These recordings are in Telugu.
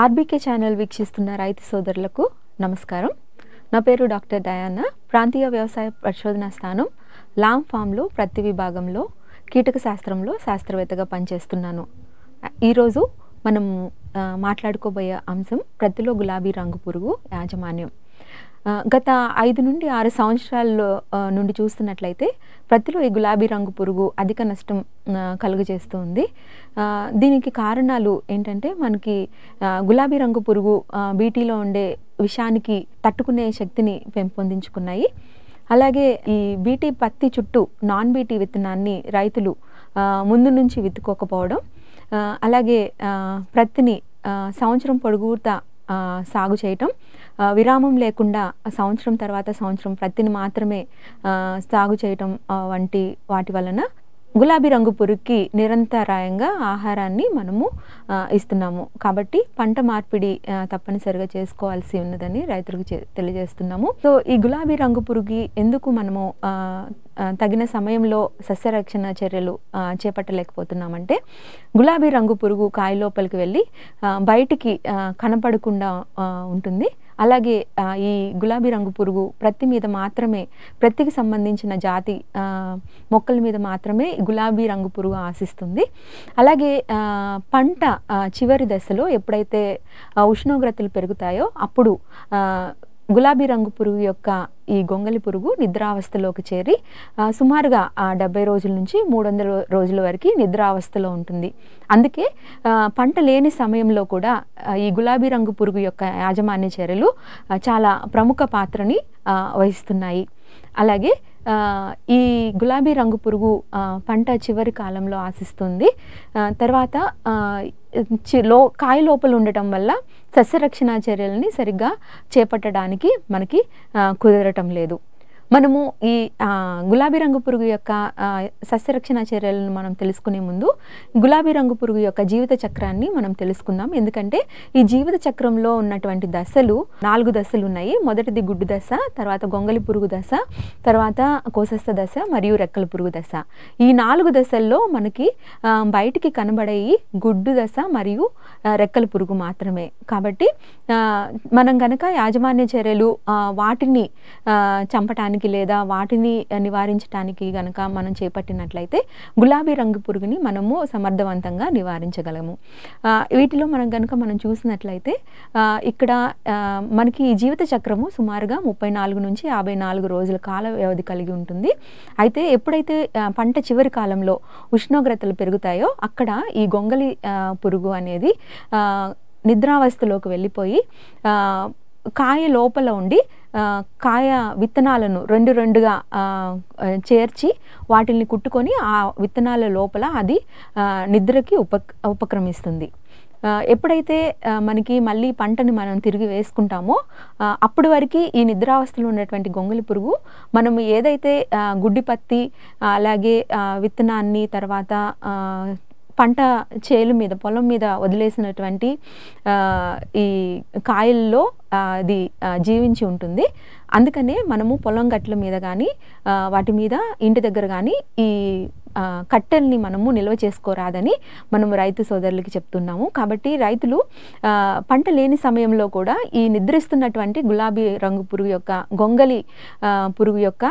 ఆర్బీకే ఛానల్ వీక్షిస్తున్న రైతు సోదరులకు నమస్కారం నా పేరు డాక్టర్ దయాన్న ప్రాంతీయ వ్యవసాయ పరిశోధన స్థానం లామ్ ఫామ్లో ప్రతి విభాగంలో కీటక శాస్త్రంలో శాస్త్రవేత్తగా పనిచేస్తున్నాను ఈరోజు మనం మాట్లాడుకోబోయే అంశం ప్రతిలో గులాబీ రంగు పురుగు యాజమాన్యం గత ఐదు నుండి ఆరు సంవత్సరాల్లో నుండి చూస్తున్నట్లయితే ప్రతిలో ఈ గులాబీ రంగు పురుగు అధిక నష్టం కలుగజేస్తుంది దీనికి కారణాలు ఏంటంటే మనకి గులాబీ రంగు పురుగు బీటీలో ఉండే విషానికి తట్టుకునే శక్తిని పెంపొందించుకున్నాయి అలాగే ఈ బీటీ పత్తి చుట్టూ నాన్ బీటీ విత్తనాన్ని రైతులు ముందు నుంచి విత్తుకోకపోవడం అలాగే ప్రత్తిని సంవత్సరం పొడుగుతా సాగు చేయటం విరామం లేకుండా సంవత్సరం తర్వాత సంవత్సరం ప్రతిని మాత్రమే సాగు చేయటం వంటి వాటి వలన గులాబీ రంగు పురుగుకి నిరంతరాయంగా ఆహారాన్ని మనము ఇస్తున్నాము కాబట్టి పంట మార్పిడి తప్పనిసరిగా చేసుకోవాల్సి ఉన్నదని రైతులకు తెలియజేస్తున్నాము సో ఈ గులాబీ రంగు పురుగు ఎందుకు మనము తగిన సమయంలో సస్యరక్షణ చర్యలు చేపట్టలేకపోతున్నామంటే గులాబీ రంగు పురుగు కాయలోపలికి వెళ్ళి బయటికి కనపడకుండా ఉంటుంది అలాగే ఈ గులాబీ రంగు పురుగు ప్రతి మీద మాత్రమే ప్రతికి సంబంధించిన జాతి మొక్కల మీద మాత్రమే గులాబీ రంగు పురుగు ఆశిస్తుంది అలాగే పంట చివరి దశలో ఎప్పుడైతే ఉష్ణోగ్రతలు పెరుగుతాయో అప్పుడు గులాబీ రంగు పురుగు యొక్క ఈ గొంగలి పురుగు నిద్రావస్థలోకి చేరి సుమారుగా డెబ్బై రోజుల నుంచి మూడు వందల రోజుల వరకు నిద్రావస్థలో ఉంటుంది అందుకే పంట లేని సమయంలో కూడా ఈ గులాబీ రంగు పురుగు యొక్క యాజమాన్య చర్యలు చాలా ప్రముఖ పాత్రని వహిస్తున్నాయి అలాగే ఈ గులాబీ రంగు పురుగు పంట చివరి కాలంలో ఆశిస్తుంది తర్వాత లో కాయ లోపల ఉండటం వల్ల సస్యరక్షణ చర్యలని సరిగ్గా చేపట్టడానికి మనకి కుదరటం లేదు మనము ఈ గులాబీ రంగు పురుగు యొక్క సస్యరక్షణ చర్యలను మనం తెలుసుకునే ముందు గులాబీ రంగు పురుగు యొక్క జీవిత చక్రాన్ని మనం తెలుసుకుందాం ఎందుకంటే ఈ జీవిత చక్రంలో ఉన్నటువంటి దశలు నాలుగు దశలు ఉన్నాయి మొదటిది గుడ్డు దశ తర్వాత గొంగలి పురుగు దశ తర్వాత కోసస్థ దశ మరియు రెక్కల పురుగు దశ ఈ నాలుగు దశల్లో మనకి బయటికి కనబడే గుడ్డు దశ మరియు రెక్కల పురుగు మాత్రమే కాబట్టి మనం గనక యాజమాన్య చర్యలు వాటిని చంపటానికి నివారించడానికి లేదా వాటిని నివారించడానికి గనక మనం చేపట్టినట్లయితే గులాబీ రంగు పురుగుని మనము సమర్థవంతంగా నివారించగలము వీటిలో మనం కనుక మనం చూసినట్లయితే ఇక్కడ మనకి జీవిత చక్రము సుమారుగా ముప్పై నాలుగు నుంచి యాభై నాలుగు రోజుల కాల వ్యవధి కలిగి ఉంటుంది అయితే ఎప్పుడైతే పంట చివరి కాలంలో ఉష్ణోగ్రతలు పెరుగుతాయో అక్కడ ఈ గొంగలి పురుగు అనేది నిద్రావస్థలోకి వెళ్ళిపోయి కాయ లోపల ఉండి కాయ విత్తనాలను రెండు రెండుగా చేర్చి వాటిని కుట్టుకొని ఆ విత్తనాల లోపల అది నిద్రకి ఉప ఉపక్రమిస్తుంది ఎప్పుడైతే మనకి మళ్ళీ పంటను మనం తిరిగి వేసుకుంటామో అప్పటి వరకు ఈ నిద్రావస్థలు ఉన్నటువంటి గొంగలి పురుగు మనం ఏదైతే గుడ్డి పత్తి అలాగే విత్తనాన్ని తర్వాత పంట చేలు మీద పొలం మీద వదిలేసినటువంటి ఈ కాయల్లో అది జీవించి ఉంటుంది అందుకనే మనము పొలం గట్ల మీద కానీ వాటి మీద ఇంటి దగ్గర కానీ ఈ కట్టెల్ని మనము నిల్వ చేసుకోరాదని మనము రైతు సోదరులకి చెప్తున్నాము కాబట్టి రైతులు పంట లేని సమయంలో కూడా ఈ నిద్రిస్తున్నటువంటి గులాబీ రంగు పురుగు యొక్క గొంగలి పురుగు యొక్క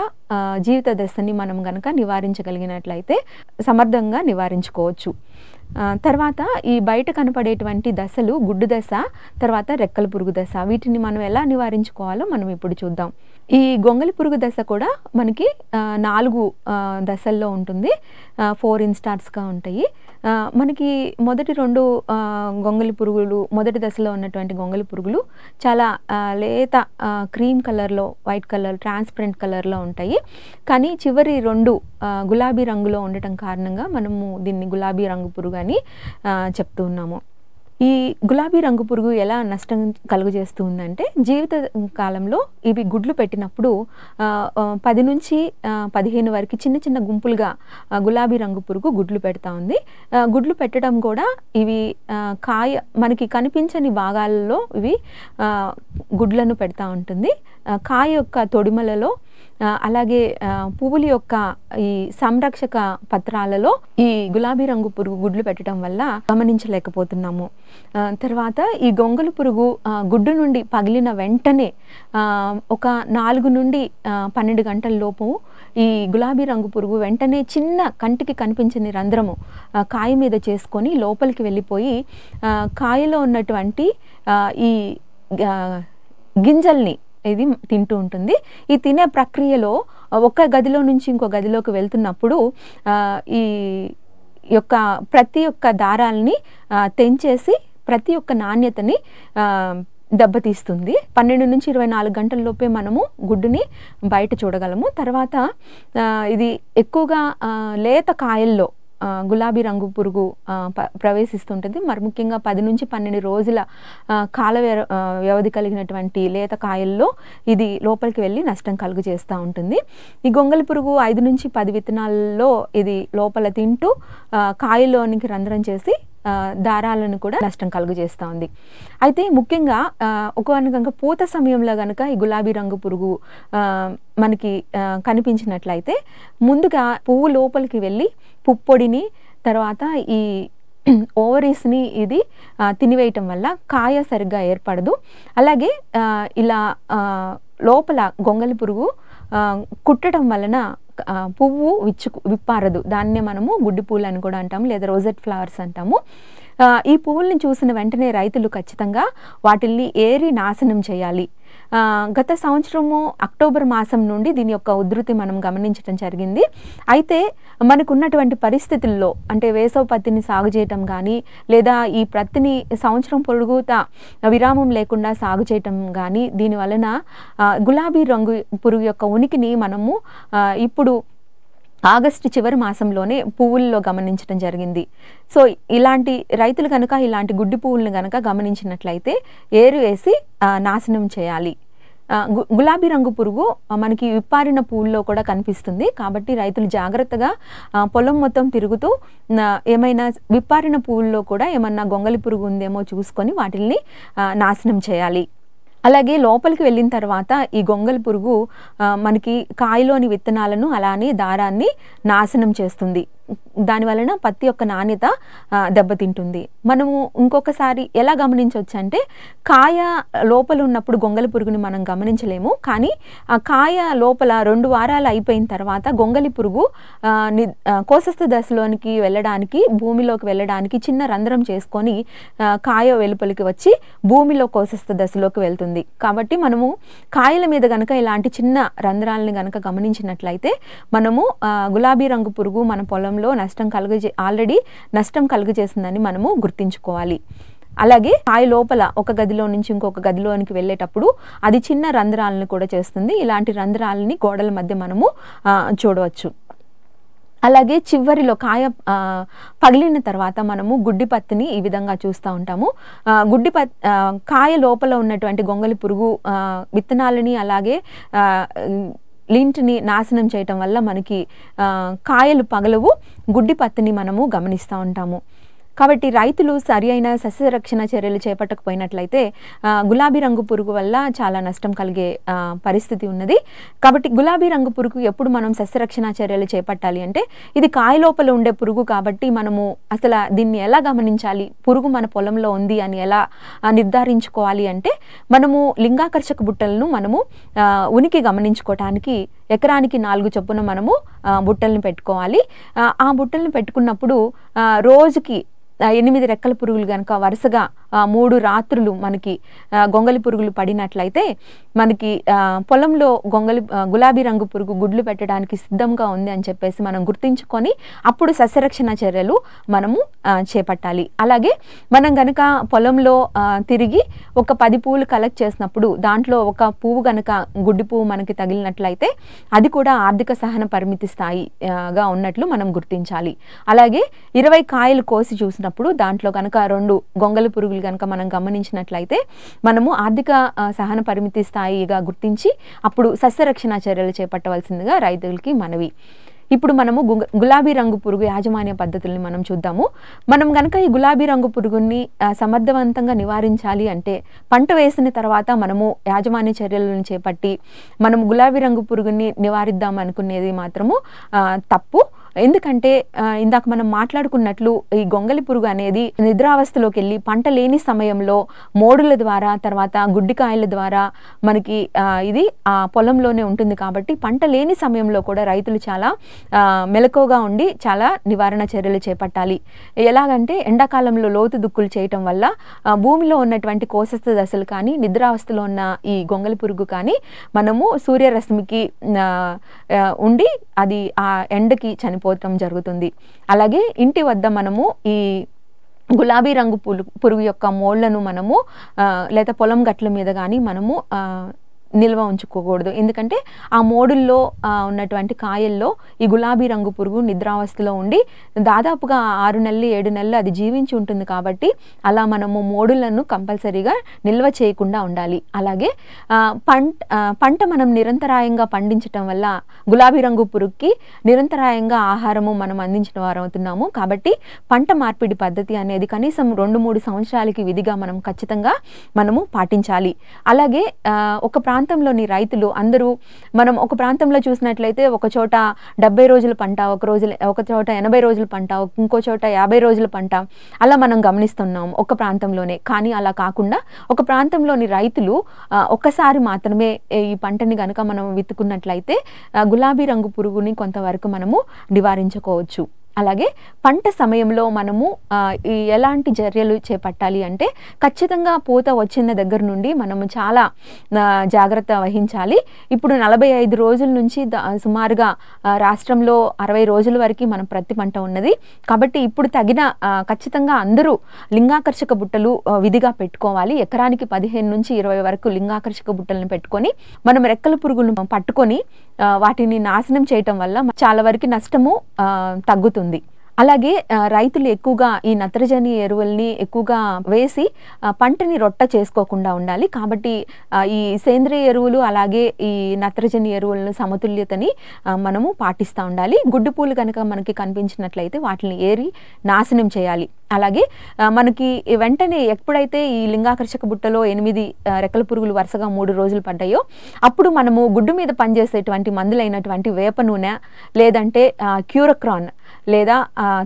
జీవిత దశని మనం కనుక నివారించగలిగినట్లయితే సమర్థంగా నివారించుకోవచ్చు తర్వాత ఈ బయట కనపడేటువంటి దశలు గుడ్డు దశ తర్వాత రెక్కల పురుగు దశ వీటిని మనం ఎలా నివారించుకోవాలో మనం ఇప్పుడు చూద్దాం ఈ గొంగలి పురుగు దశ కూడా మనకి నాలుగు దశల్లో ఉంటుంది ఫోర్ ఇన్స్టార్ట్స్గా ఉంటాయి మనకి మొదటి రెండు గొంగలి పురుగులు మొదటి దశలో ఉన్నటువంటి గొంగలి పురుగులు చాలా లేత క్రీమ్ కలర్లో వైట్ కలర్ ట్రాన్స్పరెంట్ కలర్లో ఉంటాయి కానీ చివరి రెండు గులాబీ రంగులో ఉండటం కారణంగా మనము దీన్ని గులాబీ రంగు పురుగు అని చెప్తూ ఉన్నాము ఈ గులాబీ రంగు పురుగు ఎలా నష్టం కలుగజేస్తుందంటే జీవిత కాలంలో ఇవి గుడ్లు పెట్టినప్పుడు పది నుంచి పదిహేను వరకు చిన్న చిన్న గుంపులుగా గులాబీ రంగు పురుగు గుడ్లు పెడతా ఉంది గుడ్లు పెట్టడం కూడా ఇవి కాయ మనకి కనిపించని భాగాలలో ఇవి గుడ్లను పెడతా ఉంటుంది కాయ యొక్క తొడిమలలో అలాగే పువ్వుల యొక్క ఈ సంరక్షక పత్రాలలో ఈ గులాబీ రంగు పురుగు గుడ్లు పెట్టడం వల్ల గమనించలేకపోతున్నాము తర్వాత ఈ గొంగలు పురుగు గుడ్డు నుండి పగిలిన వెంటనే ఒక నాలుగు నుండి పన్నెండు గంటల లోపు ఈ గులాబీ రంగు పురుగు వెంటనే చిన్న కంటికి కనిపించని రంధ్రము కాయ మీద చేసుకొని లోపలికి వెళ్ళిపోయి కాయలో ఉన్నటువంటి ఈ గింజల్ని ఇది తింటూ ఉంటుంది ఈ తినే ప్రక్రియలో ఒక గదిలో నుంచి ఇంకో గదిలోకి వెళ్తున్నప్పుడు ఈ యొక్క ప్రతి ఒక్క దారాలని తెంచేసి ప్రతి ఒక్క నాణ్యతని దెబ్బతీస్తుంది పన్నెండు నుంచి ఇరవై నాలుగు గంటల్లోపే మనము గుడ్డుని బయట చూడగలము తర్వాత ఇది ఎక్కువగా లేత కాయల్లో గులాబీ రంగు పురుగు ప్రవేశిస్తుంటుంది మరి ముఖ్యంగా పది నుంచి పన్నెండు రోజుల కాల వ్యవధి కలిగినటువంటి లేత కాయల్లో ఇది లోపలికి వెళ్ళి నష్టం కలుగు చేస్తూ ఉంటుంది ఈ గొంగలి పురుగు ఐదు నుంచి పది విత్తనాల్లో ఇది లోపల తింటూ కాయల్లోనికి రంధ్రం చేసి దారాలను కూడా నష్టం కలుగు చేస్తూ ఉంది అయితే ముఖ్యంగా ఒక పూత సమయంలో కనుక ఈ గులాబీ రంగు పురుగు మనకి కనిపించినట్లయితే ముందుగా పువ్వు లోపలికి వెళ్ళి పుప్పొడిని తర్వాత ఈ ఓవరీస్ని ఇది తినివేయటం వల్ల కాయ సరిగ్గా ఏర్పడదు అలాగే ఇలా లోపల గొంగలి పురుగు కుట్టడం వలన పువ్వు విచ్చు విప్పారదు దాన్నే మనము గుడ్డి పూలు అని కూడా అంటాము లేదా రోజెట్ ఫ్లవర్స్ అంటాము ఈ పువ్వుల్ని చూసిన వెంటనే రైతులు ఖచ్చితంగా వాటిల్ని ఏరి నాశనం చేయాలి గత సంవత్సరము అక్టోబర్ మాసం నుండి దీని యొక్క ఉధృతి మనం గమనించడం జరిగింది అయితే మనకున్నటువంటి పరిస్థితుల్లో అంటే వేసవ పత్తిని సాగు చేయటం కానీ లేదా ఈ పత్తిని సంవత్సరం పొడుగుత విరామం లేకుండా సాగు చేయటం కానీ దీని వలన గులాబీ రంగు పురుగు యొక్క ఉనికిని మనము ఇప్పుడు ఆగస్టు చివరి మాసంలోనే పువ్వుల్లో గమనించడం జరిగింది సో ఇలాంటి రైతులు కనుక ఇలాంటి గుడ్డి పువ్వులను కనుక గమనించినట్లయితే ఏరు వేసి నాశనం చేయాలి గులాబీ రంగు పురుగు మనకి విప్పారిన పూల్లో కూడా కనిపిస్తుంది కాబట్టి రైతులు జాగ్రత్తగా పొలం మొత్తం తిరుగుతూ ఏమైనా విప్పారిన పూల్లో కూడా ఏమన్నా గొంగలి పురుగు ఉందేమో చూసుకొని వాటిల్ని నాశనం చేయాలి అలాగే లోపలికి వెళ్ళిన తర్వాత ఈ గొంగల్ పురుగు మనకి కాయలోని విత్తనాలను అలానే దారాన్ని నాశనం చేస్తుంది దాని వలన పత్తి యొక్క నాణ్యత దెబ్బతింటుంది మనము ఇంకొకసారి ఎలా గమనించవచ్చు అంటే కాయ లోపల ఉన్నప్పుడు గొంగలి పురుగుని మనం గమనించలేము కానీ ఆ కాయ లోపల రెండు వారాలు అయిపోయిన తర్వాత గొంగలి పురుగు కోసస్థ దశలోనికి వెళ్ళడానికి భూమిలోకి వెళ్ళడానికి చిన్న రంధ్రం చేసుకొని కాయ వెలుపలికి వచ్చి భూమిలో కోసస్థ దశలోకి వెళ్తుంది కాబట్టి మనము కాయల మీద కనుక ఇలాంటి చిన్న రంధ్రాలని కనుక గమనించినట్లయితే మనము గులాబీ రంగు పురుగు మన పొలంలో జీవితంలో నష్టం కలుగజే ఆల్రెడీ నష్టం కలుగజేసిందని మనము గుర్తించుకోవాలి అలాగే స్థాయి లోపల ఒక గదిలో నుంచి ఇంకొక గదిలోనికి వెళ్ళేటప్పుడు అది చిన్న రంధ్రాలను కూడా చేస్తుంది ఇలాంటి రంధ్రాలని గోడల మధ్య మనము చూడవచ్చు అలాగే చివరిలో కాయ పగిలిన తర్వాత మనము గుడ్డి పత్తిని ఈ విధంగా చూస్తూ ఉంటాము గుడ్డి పత్ కాయ లోపల ఉన్నటువంటి గొంగలి పురుగు విత్తనాలని అలాగే లింట్ని నాశనం చేయటం వల్ల మనకి కాయలు పగలవు గుడ్డి పత్తిని మనము గమనిస్తూ ఉంటాము కాబట్టి రైతులు సరి అయిన సస్యరక్షణ చర్యలు చేపట్టకపోయినట్లయితే గులాబీ రంగు పురుగు వల్ల చాలా నష్టం కలిగే పరిస్థితి ఉన్నది కాబట్టి గులాబీ రంగు పురుగు ఎప్పుడు మనం సస్యరక్షణ చర్యలు చేపట్టాలి అంటే ఇది కాయలోపల ఉండే పురుగు కాబట్టి మనము అసలు దీన్ని ఎలా గమనించాలి పురుగు మన పొలంలో ఉంది అని ఎలా నిర్ధారించుకోవాలి అంటే మనము లింగాకర్షక బుట్టలను మనము ఉనికి గమనించుకోవటానికి ఎకరానికి నాలుగు చొప్పున మనము బుట్టలను పెట్టుకోవాలి ఆ బుట్టలను పెట్టుకున్నప్పుడు రోజుకి ఎనిమిది రెక్కల పురుగులు కనుక వరుసగా మూడు రాత్రులు మనకి గొంగలి పురుగులు పడినట్లయితే మనకి పొలంలో గొంగలి గులాబీ రంగు పురుగు గుడ్లు పెట్టడానికి సిద్ధంగా ఉంది అని చెప్పేసి మనం గుర్తించుకొని అప్పుడు సస్యరక్షణ చర్యలు మనము చేపట్టాలి అలాగే మనం కనుక పొలంలో తిరిగి ఒక పది పువ్వులు కలెక్ట్ చేసినప్పుడు దాంట్లో ఒక పువ్వు గనక గుడ్డి పువ్వు మనకి తగిలినట్లయితే అది కూడా ఆర్థిక సహన పరిమితి స్థాయిగా ఉన్నట్లు మనం గుర్తించాలి అలాగే ఇరవై కాయలు కోసి చూసినప్పుడు చేస్తున్నప్పుడు దాంట్లో కనుక రెండు గొంగలి పురుగులు కనుక మనం గమనించినట్లయితే మనము ఆర్థిక సహన పరిమితి స్థాయిగా గుర్తించి అప్పుడు సస్యరక్షణ చర్యలు చేపట్టవలసిందిగా రైతులకి మనవి ఇప్పుడు మనము గులాబీ రంగు పురుగు యాజమాన్య పద్ధతుల్ని మనం చూద్దాము మనం కనుక ఈ గులాబీ రంగు పురుగుని సమర్థవంతంగా నివారించాలి అంటే పంట వేసిన తర్వాత మనము యాజమాన్య చర్యలను చేపట్టి మనం గులాబీ రంగు పురుగుని నివారిద్దాం అనుకునేది మాత్రము తప్పు ఎందుకంటే ఇందాక మనం మాట్లాడుకున్నట్లు ఈ గొంగలి పురుగు అనేది నిద్రావస్థలోకి వెళ్ళి పంట లేని సమయంలో మోడుల ద్వారా తర్వాత గుడ్డికాయల ద్వారా మనకి ఇది ఆ పొలంలోనే ఉంటుంది కాబట్టి పంట లేని సమయంలో కూడా రైతులు చాలా మెలకువగా ఉండి చాలా నివారణ చర్యలు చేపట్టాలి ఎలాగంటే ఎండాకాలంలో లోతు దుక్కులు చేయటం వల్ల భూమిలో ఉన్నటువంటి కోసస్థ దశలు కానీ నిద్రావస్థలో ఉన్న ఈ గొంగలి పురుగు కానీ మనము సూర్యరశ్మికి ఉండి అది ఆ ఎండకి చనిపోవటం జరుగుతుంది అలాగే ఇంటి వద్ద మనము ఈ గులాబీ రంగు పురుగు యొక్క మోళ్లను మనము లేదా పొలం గట్ల మీద కానీ మనము నిల్వ ఉంచుకోకూడదు ఎందుకంటే ఆ మోడుల్లో ఉన్నటువంటి కాయల్లో ఈ గులాబీ రంగు పురుగు నిద్రావస్థలో ఉండి దాదాపుగా ఆరు నెలలు ఏడు నెలలు అది జీవించి ఉంటుంది కాబట్టి అలా మనము మోడులను కంపల్సరీగా నిల్వ చేయకుండా ఉండాలి అలాగే పంట పంట మనం నిరంతరాయంగా పండించటం వల్ల గులాబీ రంగు పురుగుకి నిరంతరాయంగా ఆహారము మనం అందించిన అవుతున్నాము కాబట్టి పంట మార్పిడి పద్ధతి అనేది కనీసం రెండు మూడు సంవత్సరాలకి విధిగా మనం ఖచ్చితంగా మనము పాటించాలి అలాగే ఒక ప్రాంతం ప్రాంతంలోని రైతులు అందరూ మనం ఒక ప్రాంతంలో చూసినట్లయితే ఒక చోట డెబ్బై రోజుల పంట ఒక రోజు ఒక చోట ఎనభై రోజుల పంట ఇంకో చోట యాభై రోజుల పంట అలా మనం గమనిస్తున్నాం ఒక ప్రాంతంలోనే కానీ అలా కాకుండా ఒక ప్రాంతంలోని రైతులు ఒక్కసారి మాత్రమే ఈ పంటని కనుక మనం విత్తుకున్నట్లయితే గులాబీ రంగు పురుగుని కొంతవరకు మనము నివారించుకోవచ్చు అలాగే పంట సమయంలో మనము ఎలాంటి చర్యలు చేపట్టాలి అంటే ఖచ్చితంగా పూత వచ్చిన దగ్గర నుండి మనము చాలా జాగ్రత్త వహించాలి ఇప్పుడు నలభై ఐదు రోజుల నుంచి సుమారుగా రాష్ట్రంలో అరవై రోజుల వరకు మనం ప్రతి పంట ఉన్నది కాబట్టి ఇప్పుడు తగిన ఖచ్చితంగా అందరూ లింగాకర్షక బుట్టలు విధిగా పెట్టుకోవాలి ఎకరానికి పదిహేను నుంచి ఇరవై వరకు లింగాకర్షక బుట్టలను పెట్టుకొని మనం రెక్కల పురుగులను పట్టుకొని వాటిని నాశనం చేయటం వల్ల చాలా వరకు నష్టము తగ్గుతుంది పెరుగుతుంది అలాగే రైతులు ఎక్కువగా ఈ నత్రజని ఎరువుల్ని ఎక్కువగా వేసి పంటని రొట్ట చేసుకోకుండా ఉండాలి కాబట్టి ఈ సేంద్రియ ఎరువులు అలాగే ఈ నత్రజని ఎరువులను సమతుల్యతని మనము పాటిస్తూ ఉండాలి గుడ్డు పూలు కనుక మనకి కనిపించినట్లయితే వాటిని ఏరి నాశనం చేయాలి అలాగే మనకి వెంటనే ఎప్పుడైతే ఈ లింగాకర్షక బుట్టలో ఎనిమిది రెక్కల పురుగులు వరుసగా మూడు రోజులు పడ్డాయో అప్పుడు మనము గుడ్డు మీద పనిచేసేటువంటి మందులైనటువంటి వేప నూనె లేదంటే క్యూరక్రాన్ లేదా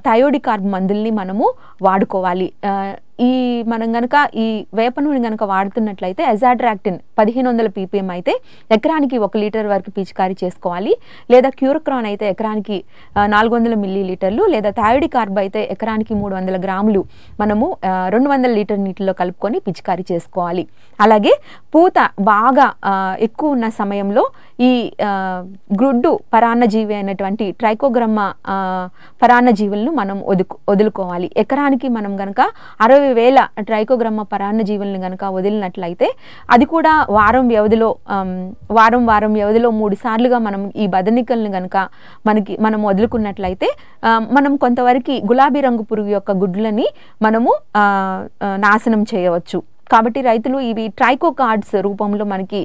థయోడికార్బ్ మందుల్ని మనము వాడుకోవాలి ఈ మనం గనక ఈ వేప నూనె గనక వాడుతున్నట్లయితే ఎజాడ్రాక్టిన్ పదిహేను వందల పీపీఎం అయితే ఎకరానికి ఒక లీటర్ వరకు పిచికారీ చేసుకోవాలి లేదా క్యూరక్రాన్ అయితే ఎకరానికి నాలుగు వందల మిల్లీ లీటర్లు లేదా థాయిడి కార్బ్ అయితే ఎకరానికి మూడు వందల గ్రాములు మనము రెండు వందల లీటర్ నీటిలో కలుపుకొని పిచికారీ చేసుకోవాలి అలాగే పూత బాగా ఎక్కువ ఉన్న సమయంలో ఈ గ్రుడ్డు పరాన్నజీవి అయినటువంటి ట్రైకోగ్రమ్మ పరాన్నజీవులను మనం వదుకు వదులుకోవాలి ఎకరానికి మనం గనక అరవై వేల ట్రైకోగ్రమ్మ పరాన్నజీవులను గనక వదిలినట్లయితే అది కూడా వారం వ్యవధిలో వారం వారం వ్యవధిలో మూడు సార్లుగా మనం ఈ బదనికలను గనక మనకి మనం వదులుకున్నట్లయితే మనం కొంతవరకు గులాబీ రంగు పురుగు యొక్క గుడ్లని మనము నాశనం చేయవచ్చు కాబట్టి రైతులు ఇవి ట్రైకో కార్డ్స్ రూపంలో మనకి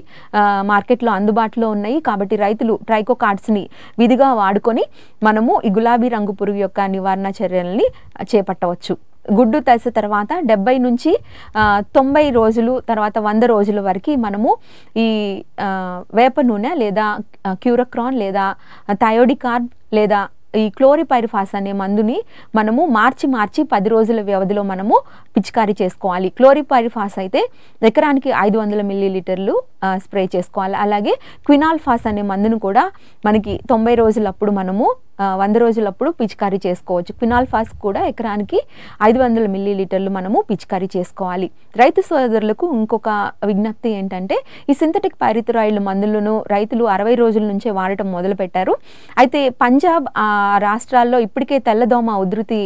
మార్కెట్లో అందుబాటులో ఉన్నాయి కాబట్టి రైతులు ట్రైకో కార్డ్స్ని విధిగా వాడుకొని మనము ఈ గులాబీ రంగు పురుగు యొక్క నివారణ చర్యల్ని చేపట్టవచ్చు గుడ్డు తెస తర్వాత డెబ్బై నుంచి తొంభై రోజులు తర్వాత వంద రోజుల వరకు మనము ఈ వేప నూనె లేదా క్యూరక్రాన్ లేదా థయోడికార్ లేదా ఈ క్లోరిపైరిఫాస్ అనే మందుని మనము మార్చి మార్చి పది రోజుల వ్యవధిలో మనము పిచికారీ చేసుకోవాలి క్లోరిపైరిఫాస్ అయితే ఎకరానికి ఐదు వందల మిల్లీలీటర్లు స్ప్రే చేసుకోవాలి అలాగే క్వినాల్ఫాస్ అనే మందును కూడా మనకి తొంభై రోజులప్పుడు మనము వంద రోజులప్పుడు పిచికారీ చేసుకోవచ్చు పినాల్ ఫాస్ కూడా ఎకరానికి ఐదు వందల మిల్లీ లీటర్లు మనము పిచికారీ చేసుకోవాలి రైతు సోదరులకు ఇంకొక విజ్ఞప్తి ఏంటంటే ఈ సింథటిక్ పైరితురాయిల మందులను రైతులు అరవై రోజుల నుంచే వాడటం మొదలుపెట్టారు అయితే పంజాబ్ రాష్ట్రాల్లో ఇప్పటికే తెల్లదోమ ఉధృతి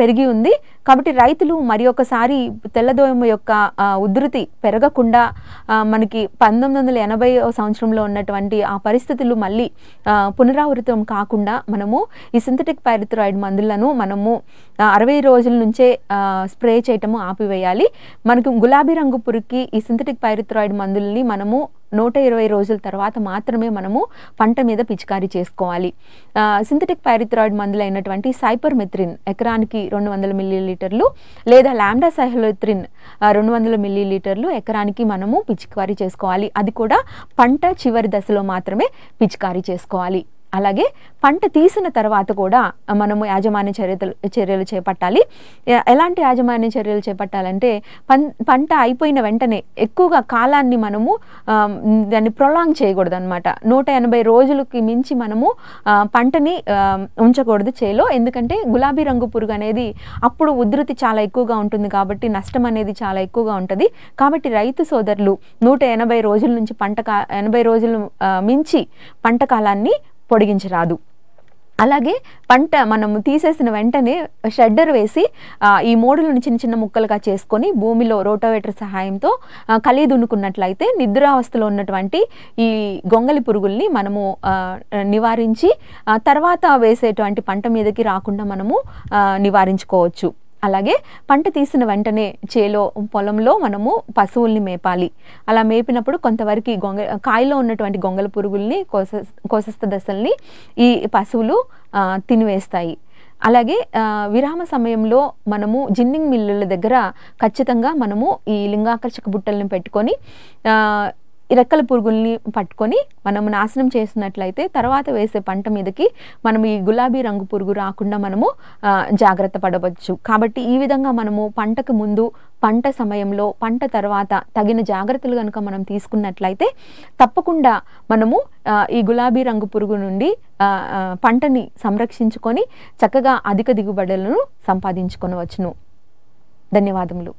పెరిగి ఉంది కాబట్టి రైతులు మరి ఒకసారి తెల్లదోమ యొక్క ఉధృతి పెరగకుండా మనకి పంతొమ్మిది వందల ఎనభై సంవత్సరంలో ఉన్నటువంటి ఆ పరిస్థితులు మళ్ళీ పునరావృతం కాకుండా మనము ఈ సింథటిక్ పారిథరాయిడ్ మందులను మనము అరవై రోజుల నుంచే స్ప్రే చేయటము ఆపివేయాలి మనకు గులాబీ రంగు పురుగుకి ఈ సింథటిక్ పైరిథ్రాయిడ్ మందుల్ని మనము నూట ఇరవై రోజుల తర్వాత మాత్రమే మనము పంట మీద పిచికారీ చేసుకోవాలి సింథటిక్ పైరిథ్రాయిడ్ మందులైనటువంటి సైపర్మెథ్రిన్ ఎకరానికి రెండు వందల మిల్లీలీటర్లు లేదా లాండా సైహలోత్రిన్ రెండు వందల మిల్లీలీటర్లు ఎకరానికి మనము పిచికారీ చేసుకోవాలి అది కూడా పంట చివరి దశలో మాత్రమే పిచికారీ చేసుకోవాలి అలాగే పంట తీసిన తర్వాత కూడా మనము యాజమాన్య చర్యలు చర్యలు చేపట్టాలి ఎలాంటి యాజమాన్య చర్యలు చేపట్టాలంటే పంట అయిపోయిన వెంటనే ఎక్కువగా కాలాన్ని మనము దాన్ని ప్రొలాంగ్ చేయకూడదు అనమాట నూట ఎనభై రోజులకి మించి మనము పంటని ఉంచకూడదు చేలో ఎందుకంటే గులాబీ రంగు పురుగు అనేది అప్పుడు ఉధృతి చాలా ఎక్కువగా ఉంటుంది కాబట్టి నష్టం అనేది చాలా ఎక్కువగా ఉంటుంది కాబట్టి రైతు సోదరులు నూట ఎనభై రోజుల నుంచి పంట కా ఎనభై రోజులు మించి పంట కాలాన్ని పొడిగించరాదు అలాగే పంట మనము తీసేసిన వెంటనే షెడ్డర్ వేసి ఈ మోడులను చిన్న చిన్న ముక్కలుగా చేసుకొని భూమిలో రోటోవేటర్ సహాయంతో కలి దున్నుకున్నట్లయితే నిద్రావస్థలో ఉన్నటువంటి ఈ గొంగలి పురుగుల్ని మనము నివారించి తర్వాత వేసేటువంటి పంట మీదకి రాకుండా మనము నివారించుకోవచ్చు అలాగే పంట తీసిన వెంటనే చేలో పొలంలో మనము పశువుల్ని మేపాలి అలా మేపినప్పుడు కొంతవరకు గొంగ కాయలో ఉన్నటువంటి గొంగల పురుగుల్ని కోస కోసస్థ దశల్ని ఈ పశువులు తినివేస్తాయి అలాగే విరామ సమయంలో మనము జిన్నింగ్ మిల్లుల దగ్గర ఖచ్చితంగా మనము ఈ లింగాకర్షక బుట్టలను పెట్టుకొని ఈ రెక్కల పురుగుల్ని పట్టుకొని మనం నాశనం చేసినట్లయితే తర్వాత వేసే పంట మీదకి మనము ఈ గులాబీ రంగు పురుగు రాకుండా మనము జాగ్రత్త పడవచ్చు కాబట్టి ఈ విధంగా మనము పంటకు ముందు పంట సమయంలో పంట తర్వాత తగిన జాగ్రత్తలు కనుక మనం తీసుకున్నట్లయితే తప్పకుండా మనము ఈ గులాబీ రంగు పురుగు నుండి పంటని సంరక్షించుకొని చక్కగా అధిక దిగుబడులను సంపాదించుకొనవచ్చును ధన్యవాదములు